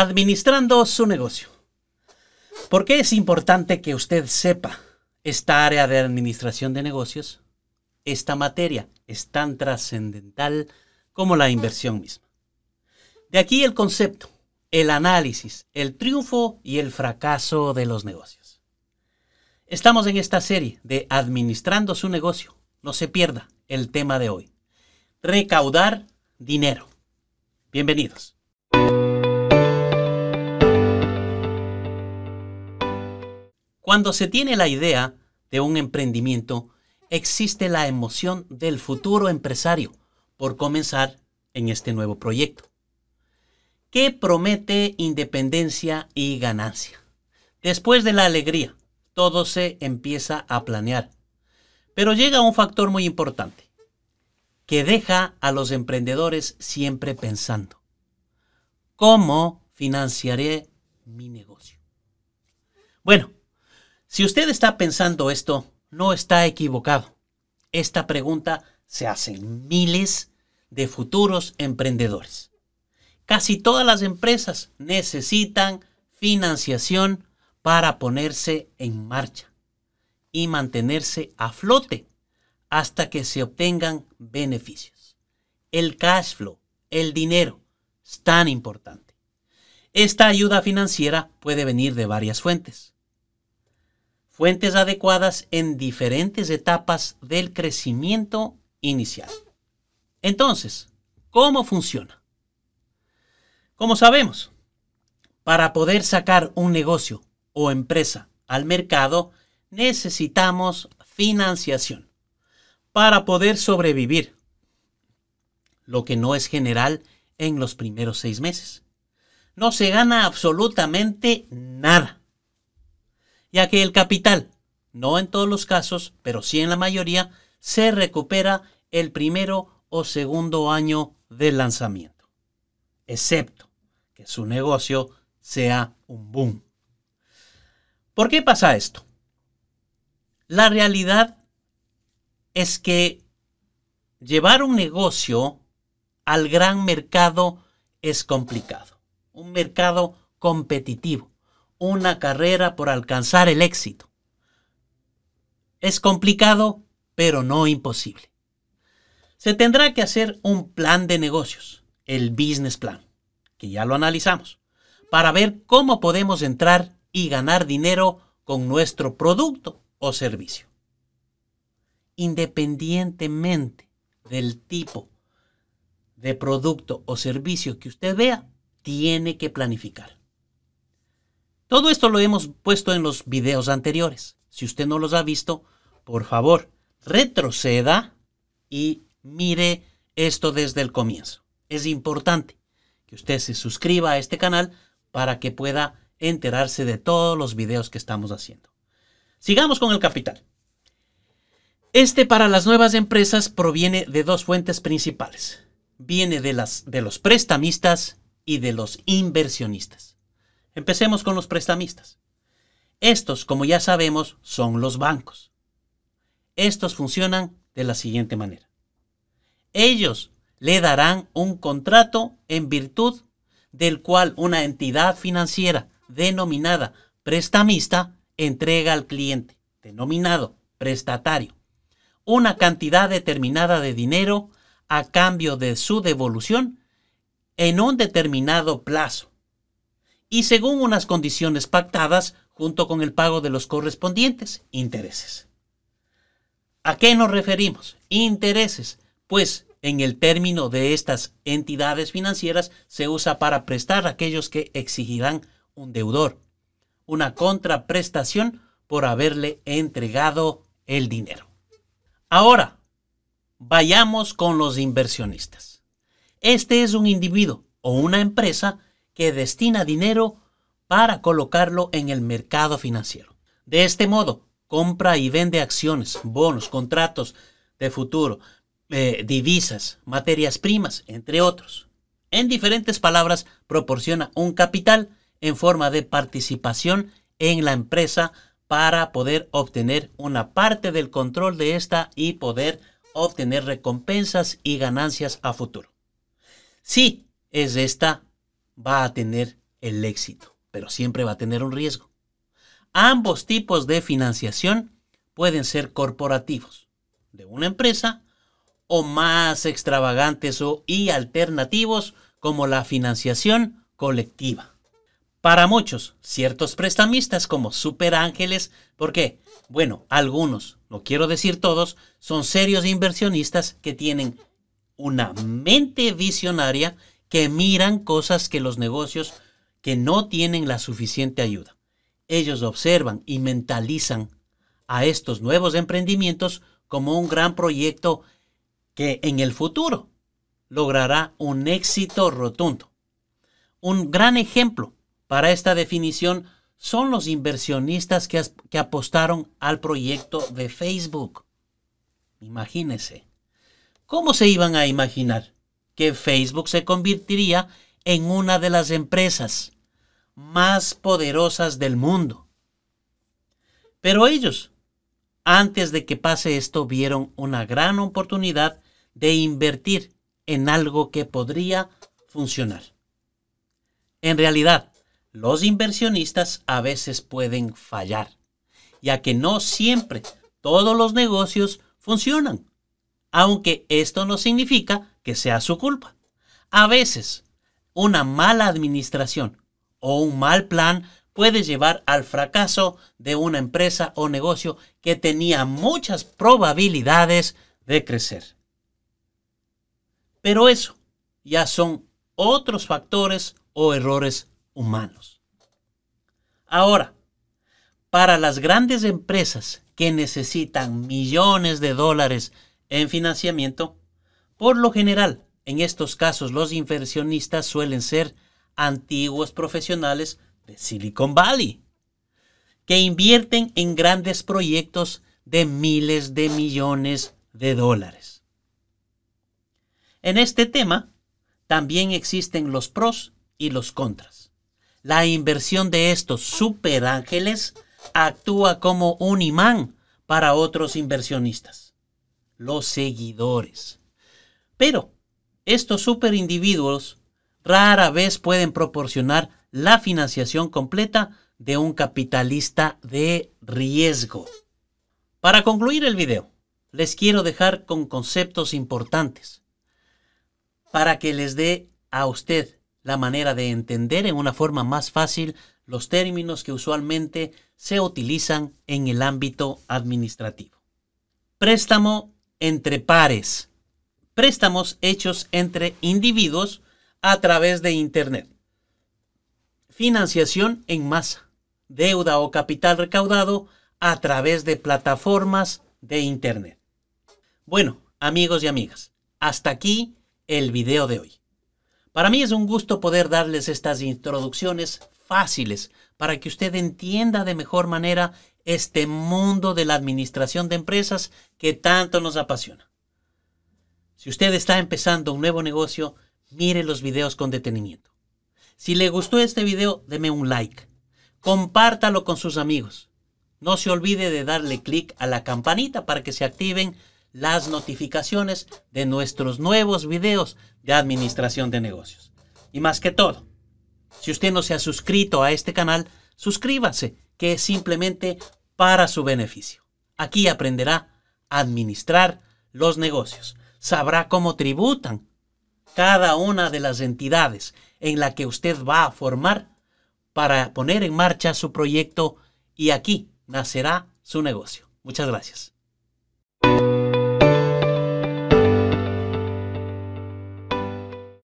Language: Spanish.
administrando su negocio. ¿Por qué es importante que usted sepa esta área de administración de negocios? Esta materia es tan trascendental como la inversión misma. De aquí el concepto, el análisis, el triunfo y el fracaso de los negocios. Estamos en esta serie de Administrando su negocio. No se pierda el tema de hoy. Recaudar dinero. Bienvenidos. Cuando se tiene la idea de un emprendimiento, existe la emoción del futuro empresario por comenzar en este nuevo proyecto, que promete independencia y ganancia. Después de la alegría, todo se empieza a planear. Pero llega un factor muy importante, que deja a los emprendedores siempre pensando, ¿cómo financiaré mi negocio? Bueno, si usted está pensando esto, no está equivocado. Esta pregunta se hacen miles de futuros emprendedores. Casi todas las empresas necesitan financiación para ponerse en marcha y mantenerse a flote hasta que se obtengan beneficios. El cash flow, el dinero, es tan importante. Esta ayuda financiera puede venir de varias fuentes fuentes adecuadas en diferentes etapas del crecimiento inicial. Entonces, ¿cómo funciona? Como sabemos, para poder sacar un negocio o empresa al mercado, necesitamos financiación para poder sobrevivir, lo que no es general en los primeros seis meses. No se gana absolutamente nada ya que el capital, no en todos los casos, pero sí en la mayoría, se recupera el primero o segundo año del lanzamiento, excepto que su negocio sea un boom. ¿Por qué pasa esto? La realidad es que llevar un negocio al gran mercado es complicado, un mercado competitivo una carrera por alcanzar el éxito. Es complicado, pero no imposible. Se tendrá que hacer un plan de negocios, el business plan, que ya lo analizamos, para ver cómo podemos entrar y ganar dinero con nuestro producto o servicio. Independientemente del tipo de producto o servicio que usted vea, tiene que planificar. Todo esto lo hemos puesto en los videos anteriores. Si usted no los ha visto, por favor, retroceda y mire esto desde el comienzo. Es importante que usted se suscriba a este canal para que pueda enterarse de todos los videos que estamos haciendo. Sigamos con el capital. Este para las nuevas empresas proviene de dos fuentes principales. Viene de, las, de los prestamistas y de los inversionistas. Empecemos con los prestamistas. Estos, como ya sabemos, son los bancos. Estos funcionan de la siguiente manera. Ellos le darán un contrato en virtud del cual una entidad financiera denominada prestamista entrega al cliente, denominado prestatario, una cantidad determinada de dinero a cambio de su devolución en un determinado plazo y según unas condiciones pactadas junto con el pago de los correspondientes intereses. ¿A qué nos referimos? Intereses, pues en el término de estas entidades financieras se usa para prestar a aquellos que exigirán un deudor, una contraprestación por haberle entregado el dinero. Ahora, vayamos con los inversionistas. Este es un individuo o una empresa que destina dinero para colocarlo en el mercado financiero. De este modo, compra y vende acciones, bonos, contratos de futuro, eh, divisas, materias primas, entre otros. En diferentes palabras, proporciona un capital en forma de participación en la empresa para poder obtener una parte del control de esta y poder obtener recompensas y ganancias a futuro. sí, es esta va a tener el éxito, pero siempre va a tener un riesgo. Ambos tipos de financiación pueden ser corporativos, de una empresa, o más extravagantes o, y alternativos como la financiación colectiva. Para muchos, ciertos prestamistas como Super Ángeles, porque, bueno, algunos, no quiero decir todos, son serios inversionistas que tienen una mente visionaria que miran cosas que los negocios que no tienen la suficiente ayuda. Ellos observan y mentalizan a estos nuevos emprendimientos como un gran proyecto que en el futuro logrará un éxito rotundo. Un gran ejemplo para esta definición son los inversionistas que, que apostaron al proyecto de Facebook. Imagínense. ¿Cómo se iban a imaginar que Facebook se convertiría en una de las empresas más poderosas del mundo. Pero ellos, antes de que pase esto, vieron una gran oportunidad de invertir en algo que podría funcionar. En realidad, los inversionistas a veces pueden fallar, ya que no siempre todos los negocios funcionan, aunque esto no significa que sea su culpa. A veces, una mala administración o un mal plan puede llevar al fracaso de una empresa o negocio que tenía muchas probabilidades de crecer. Pero eso ya son otros factores o errores humanos. Ahora, para las grandes empresas que necesitan millones de dólares en financiamiento, por lo general, en estos casos los inversionistas suelen ser antiguos profesionales de Silicon Valley, que invierten en grandes proyectos de miles de millones de dólares. En este tema, también existen los pros y los contras. La inversión de estos superángeles actúa como un imán para otros inversionistas, los seguidores. Pero estos superindividuos rara vez pueden proporcionar la financiación completa de un capitalista de riesgo. Para concluir el video, les quiero dejar con conceptos importantes para que les dé a usted la manera de entender en una forma más fácil los términos que usualmente se utilizan en el ámbito administrativo. Préstamo entre pares préstamos hechos entre individuos a través de Internet. Financiación en masa, deuda o capital recaudado a través de plataformas de Internet. Bueno, amigos y amigas, hasta aquí el video de hoy. Para mí es un gusto poder darles estas introducciones fáciles para que usted entienda de mejor manera este mundo de la administración de empresas que tanto nos apasiona. Si usted está empezando un nuevo negocio, mire los videos con detenimiento. Si le gustó este video, deme un like. Compártalo con sus amigos. No se olvide de darle clic a la campanita para que se activen las notificaciones de nuestros nuevos videos de administración de negocios. Y más que todo, si usted no se ha suscrito a este canal, suscríbase, que es simplemente para su beneficio. Aquí aprenderá a administrar los negocios sabrá cómo tributan cada una de las entidades en la que usted va a formar para poner en marcha su proyecto y aquí nacerá su negocio. Muchas gracias.